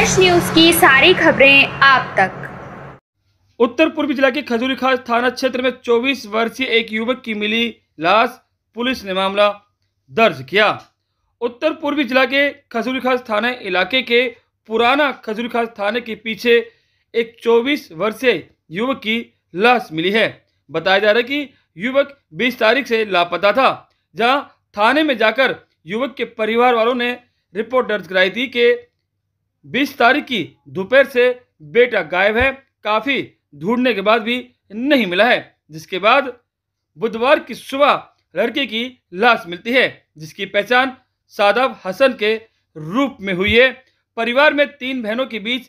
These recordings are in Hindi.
फ्रेश न्यूज की सारी खबरें आप तक उत्तर पूर्वी जिला के खजूरी खास थाना क्षेत्र में 24 वर्षीय एक युवक की मिली लाश पुलिस ने मामला दर्ज किया उत्तर पूर्वी जिला के खजूरी खास थाना इलाके के पुराना खजूरी खास थाने के पीछे एक 24 वर्षीय युवक की लाश मिली है बताया जा रहा है कि युवक 20 तारीख से लापता था जहां थाने में जाकर युवक के परिवार वालों ने रिपोर्ट दर्ज कराई थी कि बीस तारीख की दोपहर से बेटा गायब है काफ़ी ढूंढने के बाद भी नहीं मिला है जिसके बाद बुधवार की सुबह लड़के की लाश मिलती है जिसकी पहचान सादाब हसन के रूप में हुई है परिवार में तीन बहनों के बीच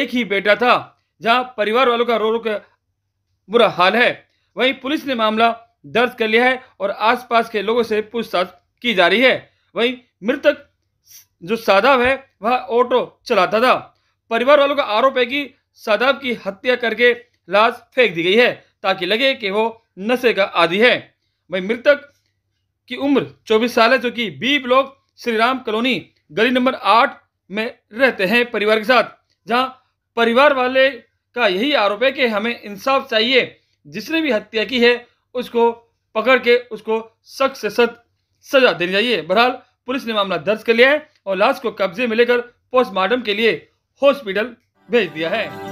एक ही बेटा था जहां परिवार वालों का रो रो का बुरा हाल है वहीं पुलिस ने मामला दर्ज कर लिया है और आसपास के लोगों से पूछताछ की जा रही है वहीं मृतक जो सादाब है वह ऑटो चलाता था परिवार वालों का आरोप है कि सादाब की हत्या करके लाश फेंक दी गई है ताकि लगे कि वो नशे का आदि है वही मृतक की उम्र 24 साल है जो कि B block Shri Ram colony गली नंबर आठ में रहते हैं परिवार के साथ जहां परिवार वाले का यही आरोप है कि हमें इंसाफ चाहिए जिसने भी हत्या की है उसको पकड़ के उसको सख्त से सख्त सजा देनी चाहिए बहरहाल पुलिस ने मामला दर्ज कर लिया है और लाश को कब्जे में लेकर पोस्टमार्टम के लिए हॉस्पिटल भेज दिया है